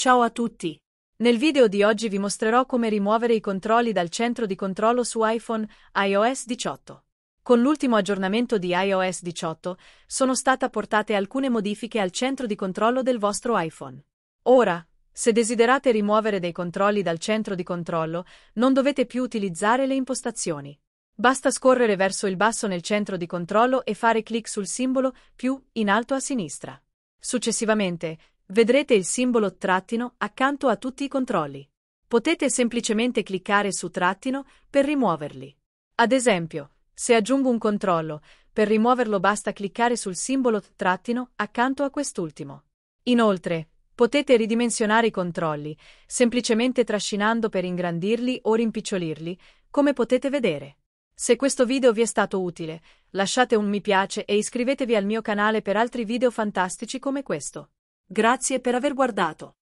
Ciao a tutti! Nel video di oggi vi mostrerò come rimuovere i controlli dal centro di controllo su iPhone iOS 18. Con l'ultimo aggiornamento di iOS 18 sono state apportate alcune modifiche al centro di controllo del vostro iPhone. Ora, se desiderate rimuovere dei controlli dal centro di controllo, non dovete più utilizzare le impostazioni. Basta scorrere verso il basso nel centro di controllo e fare clic sul simbolo più in alto a sinistra. Successivamente, vedrete il simbolo trattino accanto a tutti i controlli. Potete semplicemente cliccare su trattino per rimuoverli. Ad esempio, se aggiungo un controllo, per rimuoverlo basta cliccare sul simbolo trattino accanto a quest'ultimo. Inoltre, potete ridimensionare i controlli, semplicemente trascinando per ingrandirli o rimpicciolirli, come potete vedere. Se questo video vi è stato utile, lasciate un mi piace e iscrivetevi al mio canale per altri video fantastici come questo. Grazie per aver guardato.